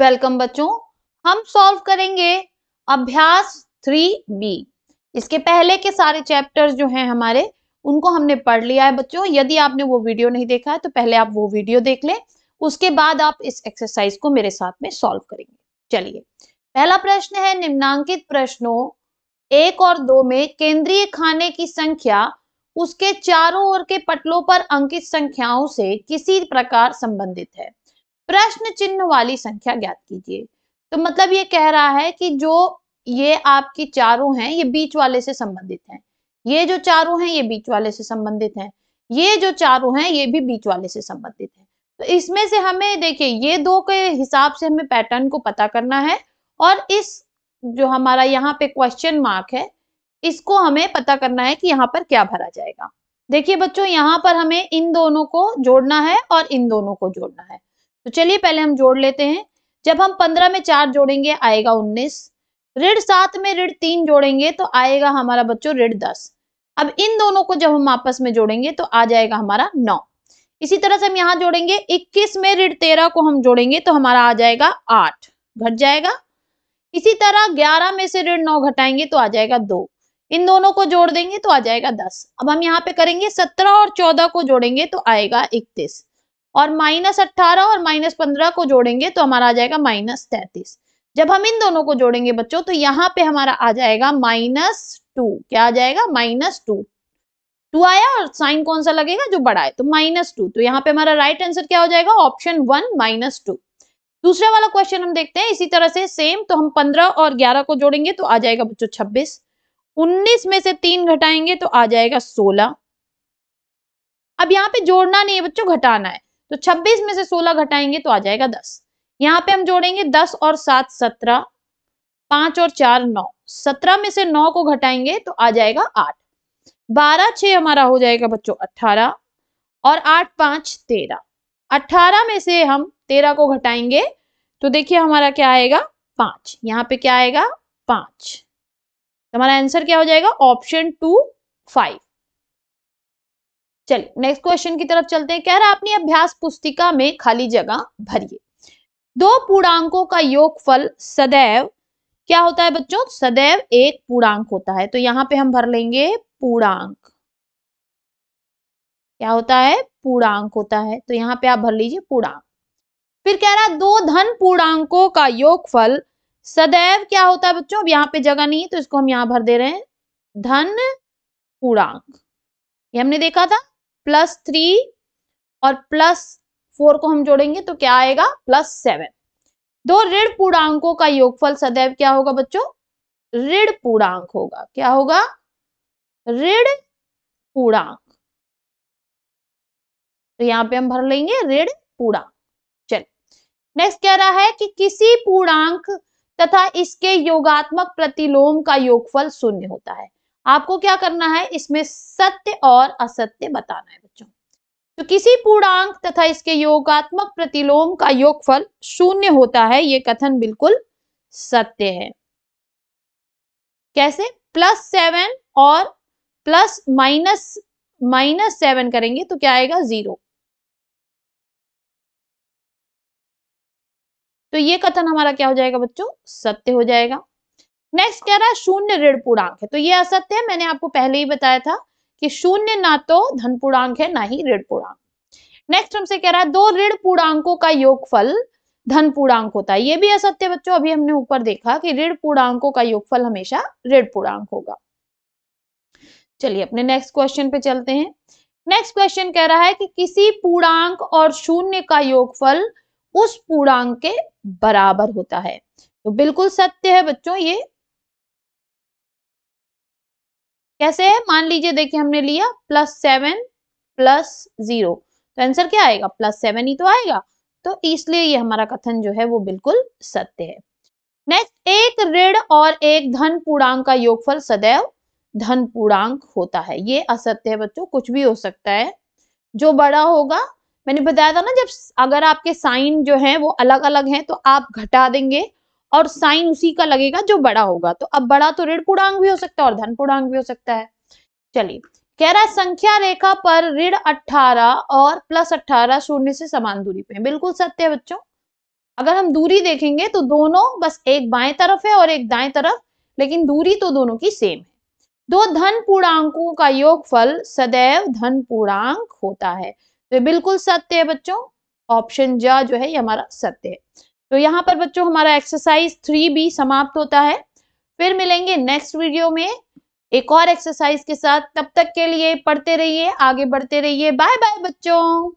welcome बच्चों हम solve करेंगे अभ्यास थ्री बी इसके पहले के सारे चैप्टर्स जो हैं हमारे उनको हमने पढ़ लिया है बच्चों यदि आपने वो वीडियो नहीं देखा है तो पहले आप वो वीडियो देख लें उसके बाद आप इस एक्सरसाइज को मेरे साथ में सॉल्व करेंगे चलिए पहला प्रश्न है निम्नांकित प्रश्नों एक और दो में केंद्रीय खाने की संख्या उसके चारों ओर के पटलों पर अंकित संख्याओं से किसी प्रकार संबंधित है प्रश्न चिन्ह वाली संख्या ज्ञात कीजिए तो मतलब ये कह रहा है कि जो ये आपकी चारों हैं ये बीच वाले से संबंधित हैं ये जो चारों हैं ये बीच वाले से संबंधित हैं ये जो चारों हैं ये भी बीच वाले से संबंधित हैं तो इसमें से हमें देखिए ये दो के हिसाब से हमें पैटर्न को पता करना है और इस जो हमारा यहाँ पे क्वेश्चन मार्क है इसको हमें पता करना है कि यहाँ पर क्या भरा जाएगा देखिए बच्चों यहाँ पर हमें इन दोनों को जोड़ना है और इन दोनों को जोड़ना है तो चलिए पहले हम जोड़ लेते हैं जब हम पंद्रह में चार जोड़ेंगे आएगा उन्नीस ऋण सात में ऋण तीन जोड़ेंगे तो आएगा हमारा बच्चों ऋण दस अब इन दोनों को जब हम आपस में जोड़ेंगे तो आ जाएगा हमारा नौ इसी तरह से हम यहाँ जोड़ेंगे इक्कीस में ऋण तेरह को हम जोड़ेंगे तो हमारा आ जाएगा आठ घट जाएगा इसी तरह ग्यारह में से ऋण नौ घटाएंगे तो आ जाएगा दो इन दोनों को जोड़ देंगे तो आ जाएगा दस अब हम यहाँ पे करेंगे सत्रह और चौदह को जोड़ेंगे तो आएगा इकतीस और माइनस अट्ठारह और माइनस पंद्रह को जोड़ेंगे तो हमारा आ जाएगा माइनस तैतीस जब हम इन दोनों को जोड़ेंगे बच्चों तो यहाँ पे हमारा आ जाएगा माइनस टू क्या आ जाएगा माइनस टू टू आया और साइन कौन सा लगेगा जो बड़ा है तो माइनस टू तो यहाँ पे हमारा राइट आंसर क्या हो जाएगा ऑप्शन वन माइनस टू दूसरा वाला क्वेश्चन हम देखते हैं इसी तरह से सेम तो हम पंद्रह और ग्यारह को जोड़ेंगे तो आ जाएगा बच्चों छब्बीस उन्नीस में से तीन घटाएंगे तो आ जाएगा सोलह अब यहाँ पे जोड़ना नहीं है बच्चों घटाना है तो 26 में से 16 घटाएंगे तो आ जाएगा 10 यहाँ पे हम जोड़ेंगे 10 और 7 17 पांच और चार नौ सत्रह में से नौ को घटाएंगे तो आ जाएगा आठ बारह 6 हमारा हो जाएगा बच्चों अठारह और आठ पांच तेरह अठारह में से हम तेरह को घटाएंगे तो देखिए हमारा क्या आएगा पांच यहाँ पे क्या आएगा पांच तो हमारा आंसर क्या हो जाएगा ऑप्शन टू फाइव चलिए नेक्स्ट क्वेश्चन की तरफ चलते हैं कह रहा अपनी अभ्यास पुस्तिका में खाली जगह भरिए दो पूर्णांकों का योगफल सदैव क्या होता है बच्चों सदैव एक पूर्णांक होता है तो यहाँ पे हम भर लेंगे पूर्णांक क्या होता है पूर्णांक होता है तो यहाँ पे आप भर लीजिए पूर्णांक फिर कह रहा है दो धन पूर्णांकों का योगफल सदैव क्या होता है बच्चों अब यहाँ पे जगह नहीं है तो इसको हम यहां भर दे रहे हैं धन पूर्णांक ये हमने देखा था प्लस थ्री और प्लस फोर को हम जोड़ेंगे तो क्या आएगा प्लस सेवन दो ऋण पूर्णांकों का योगफल सदैव क्या होगा बच्चों ऋण पूर्णांक होगा क्या होगा ऋण पूर्णांक तो यहां पे हम भर लेंगे ऋण पूर्णांक चल नेक्स्ट कह रहा है कि किसी पूर्णांक तथा इसके योगात्मक प्रतिलोम का योगफल शून्य होता है आपको क्या करना है इसमें सत्य और असत्य बताना है बच्चों तो किसी पूर्णांक तथा इसके योगात्मक प्रतिलोम का योगफल शून्य होता है ये कथन बिल्कुल सत्य है कैसे प्लस सेवन और प्लस माइनस माइनस सेवन करेंगे तो क्या आएगा जीरो तो ये कथन हमारा क्या हो जाएगा बच्चों सत्य हो जाएगा नेक्स्ट कह रहा है शून्य ऋण पूर्णांक है तो ये असत्य है मैंने आपको पहले ही बताया था कि शून्य ना तो धन पूर्णांक है ना ही ऋण पूर्णांक नेक्स्ट हमसे कह रहा है दो ऋण पूर्णांकों का योगफल धन पूर्णांक होता है ये भी असत्य बच्चों अभी हमने ऊपर देखा कि ऋण पूर्णांकों का योगफल हमेशा ऋण पूर्णांक होगा चलिए अपने नेक्स्ट क्वेश्चन पे चलते हैं नेक्स्ट क्वेश्चन कह रहा है कि किसी पूर्णांक और शून्य का योगफल उस पूर्णांक के बराबर होता है तो बिल्कुल सत्य है बच्चों ये कैसे है मान लीजिए देखिए हमने लिया प्लस सेवन प्लस जीरो तो आंसर क्या आएगा प्लस सेवन ही तो आएगा तो इसलिए ये हमारा कथन जो है वो बिल्कुल सत्य है नेक्स्ट एक ऋण और एक धन पूर्णांक का योगफल सदैव धन पूर्णांक होता है ये असत्य है बच्चों कुछ भी हो सकता है जो बड़ा होगा मैंने बताया था ना जब अगर आपके साइन जो है वो अलग अलग हैं तो आप घटा देंगे और साइन उसी का लगेगा जो बड़ा होगा तो अब बड़ा तो ऋण पूर्णांक भी हो सकता है और धन पूर्णांक भी हो सकता है चलिए कह रहा है संख्या रेखा पर ऋण 18 और प्लस 18 शून्य से समान दूरी पे बिल्कुल सत्य है बच्चों अगर हम दूरी देखेंगे तो दोनों बस एक बाएं तरफ है और एक दाएं तरफ लेकिन दूरी तो दोनों की सेम है दो धन पूर्णांकों का योगफल सदैव धन पूर्णांक होता है तो बिल्कुल सत्य है बच्चों ऑप्शन जो है ये हमारा सत्य है तो यहाँ पर बच्चों हमारा एक्सरसाइज थ्री बी समाप्त होता है फिर मिलेंगे नेक्स्ट वीडियो में एक और एक्सरसाइज के साथ तब तक के लिए पढ़ते रहिए आगे बढ़ते रहिए बाय बाय बच्चों